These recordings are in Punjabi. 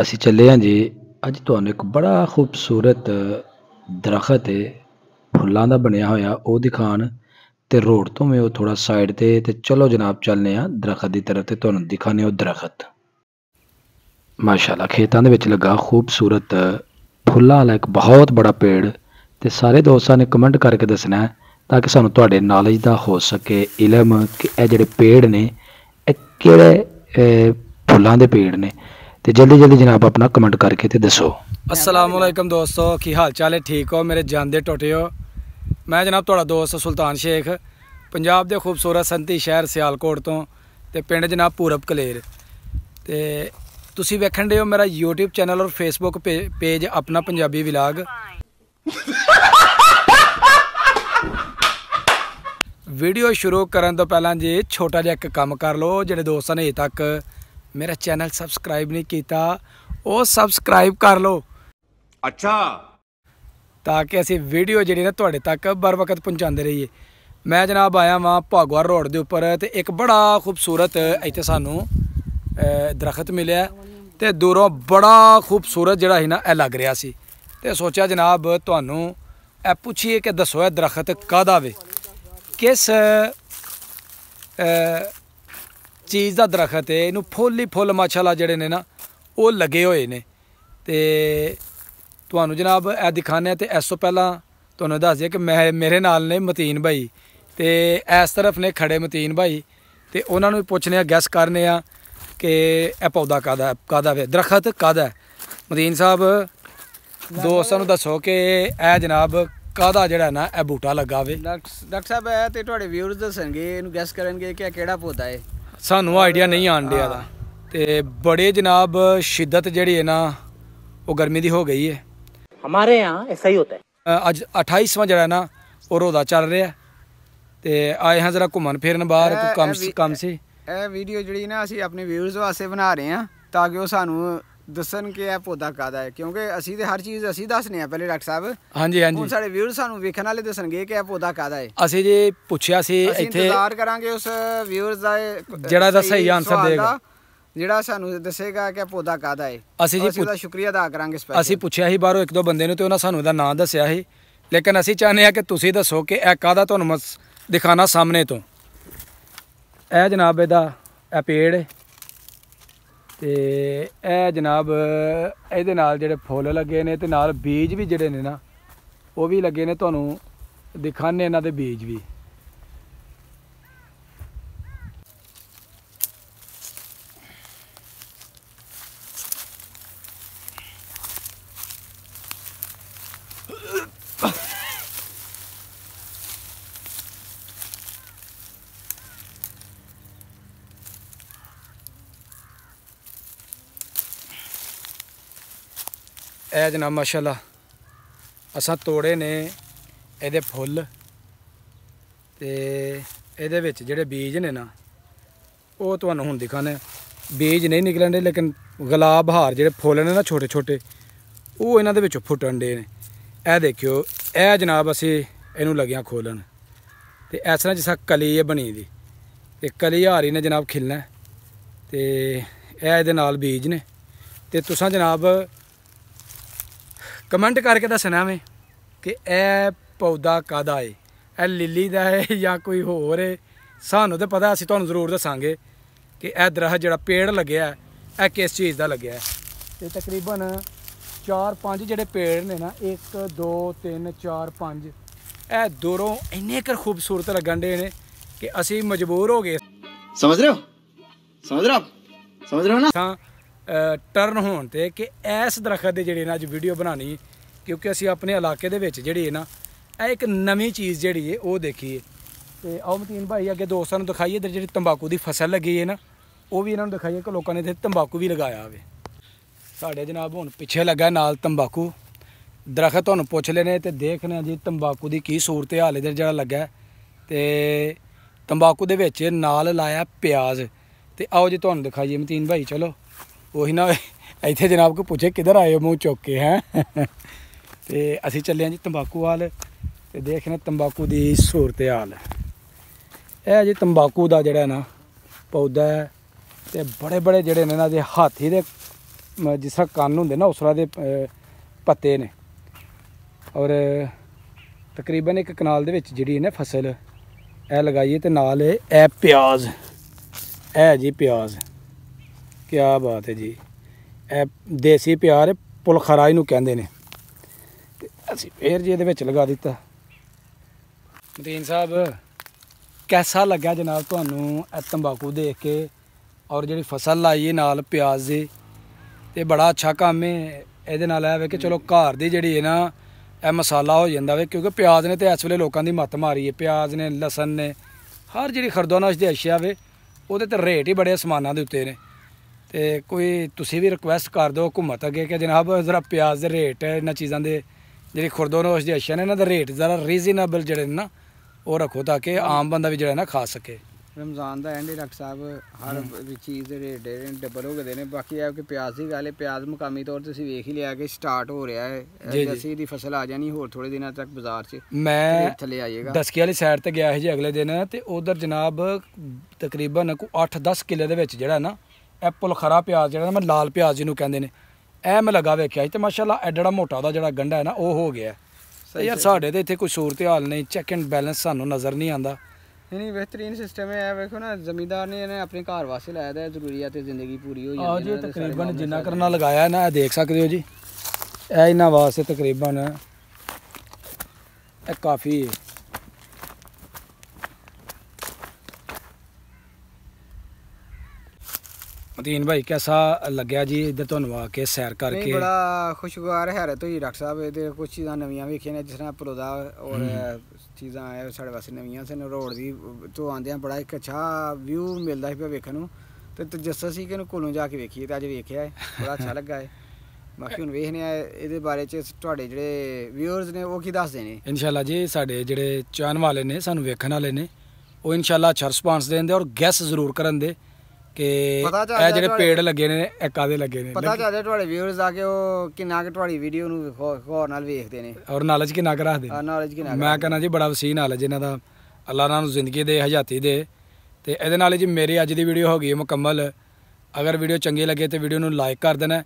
ਅਸੀਂ ਚੱਲੇ ਹਾਂ ਜੀ ਅੱਜ ਤੁਹਾਨੂੰ ਇੱਕ ਬੜਾ ਖੂਬਸੂਰਤ ਦਰਖਤ ਹੈ ਫੁੱਲਾਂ ਦਾ ਬਣਿਆ ਹੋਇਆ ਉਹ ਦਿਖਾਣ ਤੇ ਰੋਡ ਤੋਂ ਮੈਂ ਉਹ ਥੋੜਾ ਸਾਈਡ ਤੇ ਤੇ ਚਲੋ ਜਨਾਬ ਚੱਲਨੇ ਆ ਦਰਖਤ ਦੀ ਤਰਫ ਤੇ ਤੁਹਾਨੂੰ ਦਿਖਾਣੇ ਉਹ ਦਰਖਤ ਮਾਸ਼ਾਅੱਲਾ ਖੇਤਾਂ ਦੇ ਵਿੱਚ ਲੱਗਾ ਖੂਬਸੂਰਤ ਫੁੱਲਾਂ ਵਾਲਾ ਇੱਕ ਬਹੁਤ ਬੜਾ ਪੇੜ ਤੇ ਸਾਰੇ ਦੋਸਤਾਂ ਨੇ ਕਮੈਂਟ ਕਰਕੇ ਦੱਸਣਾ ਤਾਂ ਕਿ ਸਾਨੂੰ ਤੁਹਾਡੇ ਨੌਲੇਜ ਦਾ ਹੋ ਸਕੇ ਇਲਮ ਕਿ ਇਹ ਜਿਹੜੇ ਪੇੜ ਨੇ ਇਹ ਕਿਹੜੇ ਫੁੱਲਾਂ ਦੇ ਪੇੜ ਨੇ ਤੇ ਜਲਦੀ ਜਲਦੀ ਜਨਾਬ ਆਪਣਾ ਕਮੈਂਟ ਕਰਕੇ ਤੇ ਦੱਸੋ ਅਸਲਾਮ ਵਾਲੇਕਮ ਦੋਸਤੋ ਕੀ ਹਾਲ ਚਾਲ ਹੈ ਠੀਕ ਹੋ ਮੇਰੇ ਜਾਨ ਦੇ ਹੋ ਮੈਂ ਜਨਾਬ ਤੁਹਾਡਾ ਦੋਸਤ ਸੁਲਤਾਨ ਸ਼ੇਖ ਪੰਜਾਬ ਦੇ ਖੂਬਸੂਰਤ ਸੰਤੀ ਸ਼ਹਿਰ ਸਿਆਲਕੋਟ ਤੋਂ ਤੇ ਪਿੰਡ ਜਨਾਬ ਪੂਰਬ ਕਲੇਰ ਤੇ ਤੁਸੀਂ ਵੇਖਣ ਦੇ ਹੋ ਮੇਰਾ YouTube ਚੈਨਲ ਔਰ Facebook ਪੇਜ ਆਪਣਾ ਪੰਜਾਬੀ ਵਿਲਾਗ ਵੀਡੀਓ ਸ਼ੁਰੂ ਕਰਨ ਤੋਂ ਪਹਿਲਾਂ ਜੇ ਛੋਟਾ ਜਿਹਾ ਇੱਕ ਕੰਮ ਕਰ ਲਓ ਜਿਹੜੇ ਦੋਸਤਾਂ ਨੇ ਅਜੇ ਤੱਕ ਮੇਰਾ ਚੈਨਲ ਸਬਸਕ੍ਰਾਈਬ ਨਹੀਂ ਕੀਤਾ ਉਹ ਸਬਸਕ੍ਰਾਈਬ ਕਰ ਲਓ ਅੱਛਾ ਤਾਂ ਕਿ ਅਸੀਂ ਵੀਡੀਓ ਜਿਹੜੀ ਨਾ ਤੁਹਾਡੇ ਤੱਕ ਬਰ ਵਕਤ ਪਹੁੰਚਾਉਂਦੇ ਰਹੀਏ ਮੈਂ ਜਨਾਬ ਆਇਆ ਵਾਂ ਭਾਗਵਾ ਰੋਡ ਦੇ ਉੱਪਰ ਤੇ ਇੱਕ ਬੜਾ ਖੂਬਸੂਰਤ ਇੱਥੇ ਸਾਨੂੰ ਦਰਖਤ ਮਿਲਿਆ ਤੇ ਦੂਰੋਂ ਬੜਾ ਖੂਬਸੂਰਤ ਜਿਹੜਾ ਹੈ ਨਾ ਇਹ ਲੱਗ ਰਿਹਾ ਸੀ ਤੇ ਸੋਚਿਆ ਜਨਾਬ ਤੁਹਾਨੂੰ ਇਹ ਪੁੱਛੀਏ ਕਿ ਦੱਸੋ ਇਹ ਦਰਖਤ ਕਾਦਾ ਵੇ ਕਿਸ ਚੀਜ਼ ਦਾ ਦਰਖਤ ਹੈ ਇਹਨੂੰ ਫੁੱਲ ਹੀ ਫੁੱਲ ਮਾਸ਼ਾਅੱਲਾ ਜਿਹੜੇ ਨੇ ਨਾ ਉਹ ਲੱਗੇ ਹੋਏ ਨੇ ਤੇ ਤੁਹਾਨੂੰ ਜਨਾਬ ਇਹ ਦਿਖਾਣੇ ਤੇ ਇਸ ਤੋਂ ਪਹਿਲਾਂ ਤੁਹਾਨੂੰ ਦੱਸ ਦਿਆ ਕਿ ਮੈਂ ਮੇਰੇ ਨਾਲ ਨੇ ਮਤੀਨ ਭਾਈ ਤੇ ਇਸ ਤਰਫ ਨੇ ਖੜੇ ਮਤੀਨ ਭਾਈ ਤੇ ਉਹਨਾਂ ਨੂੰ ਪੁੱਛਨੇ ਆ ਗੈਸ ਕਰਨੇ ਆ ਕਿ ਇਹ ਪੌਦਾ ਕਾਦਾ ਕਾਦਾ ਵੇ ਦਰਖਤ ਕਾਦਾ ਮਦੀਨ ਸਾਹਿਬ ਦੋਸਤਾਂ ਨੂੰ ਦੱਸੋ ਕਿ ਇਹ ਜਨਾਬ ਕਾਦਾ ਜਿਹੜਾ ਨਾ ਇਹ ਬੂਟਾ ਲੱਗਾ ਵੇ ਡਾਕਟਰ ਸਾਹਿਬ ਇਹ ਤੇ ਤੁਹਾਡੇ ਵਿਊਰਸ ਦੱਸਣਗੇ ਇਹਨੂੰ ਗੈਸ ਕਰਨਗੇ ਕਿ ਇਹ ਕਿਹੜਾ ਪੌਦਾ ਹੈ ਸਾਨੂੰ ਆਈਡੀਆ ਨਹੀਂ ਆਣ ਡਿਆ ਦਾ ਤੇ ਬੜੇ ਜਨਾਬ ਸ਼ਿੱਦਤ ਜਿਹੜੀ ਹੈ ਨਾ ਉਹ ਗਰਮੀ ਦੀ ਹੋ ਗਈ ਹੈ हमारे यहाँ ਐਸਾ ਹੀ ਹੁੰਦਾ ਹੈ ਅੱਜ 28ਵਾਂ ਜਿਹੜਾ ਨਾ ਉਹ ਰੋਦਾ ਚੱਲ ਰਿਹਾ ਤੇ ਆਏ ਹਾਂ ਜ਼ਰਾ ਘੁੰਮਣ ਫੇਰਨ ਬਾਹਰ ਕੋ ਕੰਮ ਕੰਮ ਸੀ ਇਹ ਵੀਡੀਓ ਜਿਹੜੀ ਨਾ ਅਸੀਂ ਆਪਣੇ ਵਿਊਅਰਸ ਵਾਸਤੇ ਬਣਾ ਰਹੇ ਹਾਂ ਤਾਂ ਕਿ ਉਹ ਸਾਨੂੰ ਦੱਸਣ ਕਿ ਇਹ ਪੌਦਾ ਕਾਦਾ ਹੈ ਕਿਉਂਕਿ ਅਸੀਂ ਤੇ ਹਰ ਚੀਜ਼ ਅਸੀਂ ਦੱਸਨੇ ਆ ਪਹਿਲੇ ਡਾਕਟਰ ਸਾਹਿਬ ਹਾਂਜੀ ਹਾਂਜੀ ਹੁਣ ਸਾਡੇ ਵੀਰ ਸਾਨੂੰ ਵੇਖਣ ਵਾਲੇ ਦੱਸਣਗੇ ਕਿ ਇਹ ਪੌਦਾ ਕਾਦਾ ਹੈ ਅਸੀਂ ਜੇ ਪੁੱਛਿਆ ਸੀ ਇੱਥੇ ਅਸੀਂ ਇੰਤਜ਼ਾਰ ਕਰਾਂਗੇ ਉਸ ਵਿਊਅਰਸ ਦਾ ਜਿਹੜਾ ਦਾ ਸਹੀ ਆਨਸਰ ਦੇਗਾ ਜਿਹੜਾ ਸਾਨੂੰ ਦੱਸੇਗਾ ਕਿ ਪੌਦਾ ਕਾਦਾ ਹੈ ਅਸੀਂ ਜੀ ਉਹਦਾ ਸ਼ੁਕਰੀਆ ਅਦਾ ਕਰਾਂਗੇ ਸਪੈਸ਼ਲ ਅਸੀਂ ਪੁੱਛਿਆ ਸੀ ਬਾਹਰੋਂ ਇੱਕ ਦੋ ਬੰਦੇ ਨੂੰ ਤੇ ਉਹਨਾਂ ਸਾਨੂੰ ਇਹਦਾ ਨਾਮ ਦੱਸਿਆ ਸੀ ਲੇਕਿਨ ਅਸੀਂ ਚਾਹੁੰਦੇ ਆ ਕਿ ਤੁਸੀਂ ਦੱਸੋ ਕਿ ਇਹ ਕਾਦਾ ਤੁਹਾਨੂੰ ਦਿਖਾਣਾ ਸਾਹਮਣੇ ਤੋਂ ਇਹ ਜਨਾਬ ਇਹਦਾ ਇਹ ਪੇੜ ਤੇ ਇਹ ਜਨਾਬ ਇਹਦੇ ਨਾਲ ਜਿਹੜੇ ਫੁੱਲ ਲੱਗੇ ਨੇ ਤੇ ਨਾਲ ਬੀਜ ਵੀ ਜਿਹੜੇ ਨੇ ਨਾ ਉਹ ਵੀ ਲੱਗੇ ਨੇ ਤੁਹਾਨੂੰ ਦਿਖਾਣੇ ਇਹਨਾਂ ਦੇ ਬੀਜ ਵੀ ਇਹ ਜਨਾਬ ਮਾਸ਼ਾਅੱਲਾ ਅਸਾਂ ਤੋੜੇ ਨੇ ਇਹਦੇ ਫੁੱਲ ਤੇ ਇਹਦੇ ਵਿੱਚ ਜਿਹੜੇ ਬੀਜ ਨੇ ਨਾ ਉਹ ਤੁਹਾਨੂੰ ਹੁਣ ਦਿਖਾਣੇ ਬੀਜ ਨਹੀਂ ਨਿਕਲਣ ਦੇ ਲੇਕਿਨ ਗੁਲਾਬ ਹਾਰ ਜਿਹੜੇ ਫੁੱਲ ਨੇ ਨਾ ਛੋਟੇ ਛੋਟੇ ਉਹ ਇਹਨਾਂ ਦੇ ਵਿੱਚੋਂ ਫੁੱਟਣ ਦੇ ਨੇ ਇਹ ਦੇਖਿਓ ਇਹ ਜਨਾਬ ਅਸੀਂ ਇਹਨੂੰ ਲਗਿਆ ਖੋਲਣ ਤੇ ਇਸ ਤਰ੍ਹਾਂ ਜਿਸਾ ਕਲੀ ਇਹ ਬਣੀ ਦੀ ਤੇ ਕਲੀ ਹਾਰੀ ਨੇ ਜਨਾਬ ਖਿਲਣਾ ਤੇ ਇਹ ਇਹਦੇ ਨਾਲ ਬੀਜ ਨੇ ਤੇ ਤੁਸੀਂ ਜਨਾਬ ਕਮੈਂਟ ਕਰਕੇ ਦੱਸਣਾ ਵੇ ਕਿ ਇਹ ਪੌਦਾ ਕਾਦਾ ਏ ਇਹ ਲਿੱਲੀ ਦਾ ਹੈ ਜਾਂ ਕੋਈ ਹੋਰ ਏ ਸਾਨੂੰ ਤੇ ਪਤਾ ਅਸੀਂ ਤੁਹਾਨੂੰ ਜ਼ਰੂਰ ਦੱਸਾਂਗੇ ਕਿ ਇਹ ਦਰਖਤ ਜਿਹੜਾ ਪੇੜ ਲੱਗਿਆ ਇਹ ਕਿਸ ਚੀਜ਼ ਦਾ ਲੱਗਿਆ ਤੇ ਤਕਰੀਬਨ 4-5 ਜਿਹੜੇ ਪੇੜ ਨੇ ਨਾ 1 2 3 4 5 ਇਹ ਦੂਰੋਂ ਇੰਨੇ ਕਰ ਖੂਬਸੂਰਤ ਲੱਗਣ ਦੇ ਨੇ ਕਿ ਅਸੀਂ ਮਜਬੂਰ ਹੋ ਗਏ ਸਮਝ ਰਹੇ ਹੋ ਸਮਝ ਰਹੇ ਹੋ ਸਮਝ ਰਹੇ ਹੋ ਨਾ ਟਰਨ ਹੋਣ ਤੇ ਕਿ ਇਸ ਦਰਖਤ ਦੇ ਜਿਹੜੇ ਨਾ ਅੱਜ ਵੀਡੀਓ ਬਣਾਣੀ ਕਿਉਂਕਿ ਅਸੀਂ ਆਪਣੇ ਇਲਾਕੇ ਦੇ ਵਿੱਚ ਜਿਹੜੀ ਹੈ ਨਾ ਇਹ ਇੱਕ ਨਵੀਂ ਚੀਜ਼ ਜਿਹੜੀ ਹੈ ਉਹ ਦੇਖੀਏ ਤੇ ਆਓ ਮਤੀਨ ਭਾਈ ਅੱਗੇ ਦੋਸਤਾਂ ਨੂੰ ਦਿਖਾਈਏ ਇਧਰ ਜਿਹੜੀ ਤੰਬਾਕੂ ਦੀ ਫਸਲ ਲੱਗੀ ਹੈ ਨਾ ਉਹ ਵੀ ਇਹਨਾਂ ਨੂੰ ਦਿਖਾਈਏ ਕਿ ਲੋਕਾਂ ਨੇ ਇੱਥੇ ਤੰਬਾਕੂ ਵੀ ਲਗਾਇਆ ਹੋਵੇ ਸਾਡੇ ਜਨਾਬ ਹੁਣ ਪਿੱਛੇ ਲੱਗਾ ਨਾਲ ਤੰਬਾਕੂ ਦਰਖਤ ਤੁਹਾਨੂੰ ਪੁੱਛ ਲੈਨੇ ਤੇ ਦੇਖਨੇ ਜੀ ਤੰਬਾਕੂ ਦੀ ਕੀ ਸੂਰਤ ਹਾਲ ਇਧਰ ਜਿਹੜਾ ਲੱਗਾ ਤੇ ਤੰਬਾਕੂ ਦੇ ਵਿੱਚ ਨਾਲ ਲਾਇਆ ਪਿਆਜ਼ ਤੇ ਆਓ ਜੀ ਤੁਹਾਨੂੰ ਦਿਖਾਈਏ ਮਤੀਨ ਭਾਈ ਚਲੋ ਉਹੀ ਨਾ ਇੱਥੇ ਜਨਾਬ ਕੋ ਪੁੱਛੇ ਕਿੱਧਰ ਆਏ ਮੂੰਹ ਚੁੱਕ ਕੇ ਹੈ ਤੇ ਅਸੀਂ ਚੱਲੇ ਆਂ ਜੀ ਤੰਬਾਕੂ ਵਾਲ ਤੇ ਦੇਖਣਾ ਤੰਬਾਕੂ ਦੀ ਸੂਰਤ ਹਾਲ ਇਹ ਜੀ ਤੰਬਾਕੂ ਦਾ ਜਿਹੜਾ ਨਾ ਪੌਦਾ ਹੈ ਤੇ ਬੜੇ ਬੜੇ ਜਿਹੜੇ ਨੇ ਨਾ ਦੇ ਹਾਥੀ ਦੇ ਜਿਸ ਤਰ੍ਹਾਂ ਕੰਨ ਹੁੰਦੇ ਨਾ ਉਸ ਤਰ੍ਹਾਂ ਦੇ ਪੱਤੇ ਨੇ ਔਰ ਤਕਰੀਬਨ ਇੱਕ ਕਨਾਲ ਦੇ ਵਿੱਚ ਜਿਹੜੀ ਇਹਨੇ ਫਸਲ ਇਹ ਲਗਾਈਏ ਤੇ ਨਾਲ ਇਹ ਪਿਆਜ਼ ਇਹ ਜੀ ਪਿਆਜ਼ ਕਿਆ ਬਾਤ ਹੈ ਜੀ ਇਹ ਦੇਸੀ ਪਿਆਰ ਪੁਲਖਰਾਜ ਨੂੰ ਕਹਿੰਦੇ ਨੇ ਅਸੀਂ ਫੇਰ ਜੀ ਇਹਦੇ ਵਿੱਚ ਲਗਾ ਦਿੱਤਾ ਮਦੀਨ ਸਾਹਿਬ ਕੈਸਾ ਲੱਗਿਆ ਜਨਾਬ ਤੁਹਾਨੂੰ ਇਹ ਤੰਬਾਕੂ ਦੇਖ ਕੇ ਔਰ ਜਿਹੜੀ ਫਸਲ ਲਾਈ ਹੈ ਨਾਲ ਪਿਆਜ਼ ਦੇ ਤੇ ਬੜਾ ਅੱਛਾ ਕੰਮ ਹੈ ਇਹਦੇ ਨਾਲ ਆਵੇ ਵੇ ਕਿ ਚਲੋ ਘਰ ਦੀ ਜਿਹੜੀ ਹੈ ਨਾ ਇਹ ਮਸਾਲਾ ਹੋ ਜਾਂਦਾ ਵੇ ਕਿਉਂਕਿ ਪਿਆਜ਼ ਨੇ ਤੇ ਇਸ ਵੇਲੇ ਲੋਕਾਂ ਦੀ ਮੱਤ ਮਾਰੀ ਹੈ ਪਿਆਜ਼ ਨੇ ਲਸਣ ਨੇ ਹਰ ਜਿਹੜੀ ਖਰਦੋਨਾਸ਼ ਦੇ ਅਸ਼ਿਆ ਵੇ ਉਹਦੇ ਤੇ ਰੇਟ ਹੀ ਬੜੇ ਅਸਮਾਨਾਂ ਦੇ ਉੱਤੇ ਨੇ ਤੇ ਕੋਈ ਤੁਸੀਂ ਵੀ ਰਿਕੁਐਸਟ ਕਰ ਦਿਓ ਹਕੂਮਤ ਅੱਗੇ ਕਿ ਜਨਾਬ ਜ਼ਰਾ ਪਿਆਜ਼ ਦੇ ਰੇਟ ਇਹਨਾਂ ਚੀਜ਼ਾਂ ਦੇ ਜਿਹੜੀ ਖੁਰਦੋਨੋਸ਼ ਦੀ ਅਸ਼ੀਆ ਨੇ ਇਹਨਾਂ ਦਾ ਰੇਟ ਜ਼ਰਾ ਰੀਜ਼ਨੇਬਲ ਜਿਹੜੇ ਨੇ ਨਾ ਉਹ ਰੱਖੋ ਤਾਂ ਕਿ ਆਮ ਬੰਦਾ ਵੀ ਜਿਹੜਾ ਨਾ ਖਾ ਸਕੇ ਰਮਜ਼ਾਨ ਦਾ ਐਂਡ ਡਾਕਟਰ ਸਾਹਿਬ ਹਰ ਵੀ ਚੀਜ਼ ਦੇ ਰੇਟ ਦੇ ਡਬਲ ਹੋ ਗਏ ਨੇ ਬਾਕੀ ਆ ਕਿ ਪਿਆਜ਼ ਦੀ ਗੱਲ ਹੈ ਪਿਆਜ਼ ਮੁਕਾਮੀ ਤੌਰ ਤੇ ਤੁਸੀਂ ਵੇਖ ਹੀ ਲਿਆ ਕਿ ਸਟਾਰਟ ਹੋ ਰਿਹਾ ਹੈ ਦਸੀ ਦੀ ਫਸਲ ਆ ਜਾਣੀ ਹੋਰ ਥੋੜੇ ਦਿਨਾਂ ਤੱਕ ਬਾਜ਼ਾਰ 'ਚ ਮੈਂ ਥੱਲੇ ਆਏਗਾ ਦਸਕੀ ਵਾਲੀ ਸਾਈਡ ਤੇ ਗਿਆ ਸੀ ਜੀ ਅਗਲੇ ਦਿਨ ਤੇ ਉਧਰ ਜਨਾਬ ਤਕਰੀਬਨ ਕੋ 8-10 ਕਿਲੇ ਦੇ ਵਿੱਚ ਜਿਹੜਾ ਨਾ ਐਪਲ ਖਰਾ ਪਿਆਜ਼ ਜਿਹੜਾ ਨਾ ਮੈਂ ਲਾਲ ਪਿਆਜ਼ ਜਿਹਨੂੰ ਕਹਿੰਦੇ ਨੇ ਐ ਮੈਂ ਲਗਾ ਵੇਖਿਆ ਤੇ ਮਾਸ਼ਾਅੱਲਾ ਐਡਾ ਮੋਟਾ ਉਹਦਾ ਜਿਹੜਾ ਗੰਡਾ ਹੈ ਨਾ ਉਹ ਹੋ ਗਿਆ ਸਹੀ ਯਾਰ ਸਾਡੇ ਤੇ ਇੱਥੇ ਕੋਈ ਸੂਰਤ ਹਾਲ ਨਹੀਂ ਚੈੱਕ ਐਂਡ ਬੈਲੈਂਸ ਸਾਨੂੰ ਨਜ਼ਰ ਨਹੀਂ ਆਂਦਾ ਨਹੀਂ ਨਹੀਂ ਬਿਹਤਰੀਨ ਸਿਸਟਮ ਹੈ ਐ ਵੇਖੋ ਨਾ ਜ਼ਮੀਦਾਰ ਨੇ ਇਹਨੇ ਆਪਣੇ ਘਰ ਵਾਸਤੇ ਲਾਇਆ ਦਾ ਜ਼ਰੂਰੀਅਤ ਜ਼ਿੰਦਗੀ ਪੂਰੀ ਹੋ ਜਾਂਦੀ ਹੈ ਜੀ ਤਕਰੀਬਨ ਜਿੰਨਾ ਕਰਨਾ ਲਗਾਇਆ ਨਾ ਇਹ ਦੇਖ ਸਕਦੇ ਹੋ ਜੀ ਇਹ ਇਹਨਾਂ ਵਾਸਤੇ ਤਕਰੀਬਨ ਇਹ ਕਾਫੀ ਹੈ ਪਤੀਨ ਭਾਈ ਕਿਹਦਾ ਲੱਗਿਆ ਜੀ ਇੱਧਰ ਤੁਹਾਨੂੰ ਆ ਕੇ ਸੈਰ ਕਰਕੇ ਬੜਾ ਖੁਸ਼ਗਵਾਰ ਹੈ ਹੈਰਤ ਹੋਈ ਡਾਕਟਰ ਸਾਹਿਬ ਇਹਦੇ ਕੁਝ ਚੀਜ਼ਾਂ ਨਵੀਆਂ ਵੇਖੀਆਂ ਨੇ ਜਿਸ ਤਰ੍ਹਾਂ ਪਰੋਦਾ ਔਰ ਚੀਜ਼ਾਂ ਆਏ ਸਾਡੇ ਵਾਸਤੇ ਨਵੀਆਂ ਸਨ ਰੋਡ ਦੀ ਤੋਂ ਆ ਬੜਾ ਇੱਕ ਅੱਛਾ ਵਿਊ ਮਿਲਦਾ ਸੀ ਪਿਆ ਵੇਖਣ ਨੂੰ ਤੇ ਤਜੱਸਸ ਸੀ ਕਿ ਇਹਨੂੰ ਕੋਲੋਂ ਜਾ ਕੇ ਵੇਖੀਏ ਤੇ ਅੱਜ ਵੇਖਿਆ ਹੈ ਬੜਾ ਅੱਛਾ ਲੱਗਾ ਹੈ ਬਾਕੀ ਹੁਣ ਵੇਖਨੇ ਆ ਇਹਦੇ ਬਾਰੇ ਚ ਤੁਹਾਡੇ ਜਿਹੜੇ ਵਿਊਅਰਸ ਨੇ ਉਹ ਕੀ ਦੱਸਦੇ ਨੇ ਇਨਸ਼ਾਅੱਲਾ ਜੀ ਸਾਡੇ ਜਿਹੜੇ ਚਾਹਣ ਵਾਲੇ ਨੇ ਸਾਨੂੰ ਵੇਖਣ ਵਾਲੇ ਨੇ ਉਹ ਇਨਸ਼ਾਅੱਲਾ ਅੱਛਾ ਰਿਸਪਾਂਸ ਦੇਣ ਦੇ ਔਰ ਗੈਸ ਜ਼ਰੂਰ ਕਰਨ ਦੇ ਕਿ ਇਹ ਜਿਹੜੇ ਪੇੜ ਲੱਗੇ ਨੇ ਇਹ ਕਾਦੇ ਲੱਗੇ ਨੇ ਪਤਾ ਚੱਲਿਆ ਤੁਹਾਡੇ ਵੀਅਰਸ ਆ ਕੇ ਉਹ ਕਿੰਨਾ ਕਿ ਤੁਹਾਡੀ ਵੀਡੀਓ ਨੂੰ ਹੋਰ ਨਾਲ ਵੇਖਦੇ ਨੇ ਔਰ ਨਾਲਜ ਕਿੰਨਾ ਕੁ ਰੱਖਦੇ ਨੇ। ਨੌਲੇਜ ਕਿੰਨਾ ਕੁ- ਮੈਂ ਕਹਿੰਦਾ ਜੀ ਬੜਾ ਵਸੀਨ ਹਾਲ ਹੈ ਜਿਨ੍ਹਾਂ ਦਾ ਅੱਲਾ ਨਾਲ ਨੂੰ ਜ਼ਿੰਦਗੀ ਦੇ ਹਜਾਤੀ ਦੇ ਤੇ ਇਹਦੇ ਨਾਲ ਜੀ ਮੇਰੀ ਅੱਜ ਦੀ ਵੀਡੀਓ ਹੋ ਗਈ ਮੁਕੰਮਲ ਅਗਰ ਵੀਡੀਓ ਚੰਗੀ ਲੱਗੇ ਤੇ ਵੀਡੀਓ ਨੂੰ ਲਾਈਕ ਕਰ ਦੇਣਾ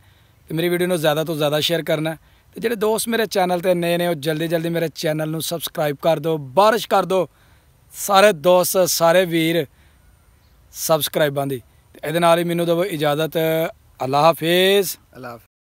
ਤੇ ਮੇਰੀ ਵੀਡੀਓ ਨੂੰ ਜ਼ਿਆਦਾ ਤੋਂ ਜ਼ਿਆਦਾ ਸ਼ੇਅਰ ਕਰਨਾ ਤੇ ਜਿਹੜੇ ਦੋਸਤ ਮੇਰੇ ਚੈਨਲ ਤੇ ਨਏ ਨੇ ਉਹ ਜਲਦੀ ਜਲਦੀ ਮੇਰੇ ਚੈਨਲ ਨੂੰ ਸਬਸਕ੍ਰਾਈਬ ਕਰ ਦਿਓ ਬਾਰਿਸ਼ ਕਰ ਦਿਓ ਸਾਰੇ ਦੋਸਤ ਸਾਰੇ ਵੀਰ ਸਬਸਕ੍ਰਾਈਬਾਂ ਦੀ ਇਹਦੇ ਨਾਲ ਹੀ ਮੈਨੂੰ ਦਵੋ ਇਜਾਜ਼ਤ ਅੱਲਾ ਹਾਫਿਜ਼ ਅੱਲਾ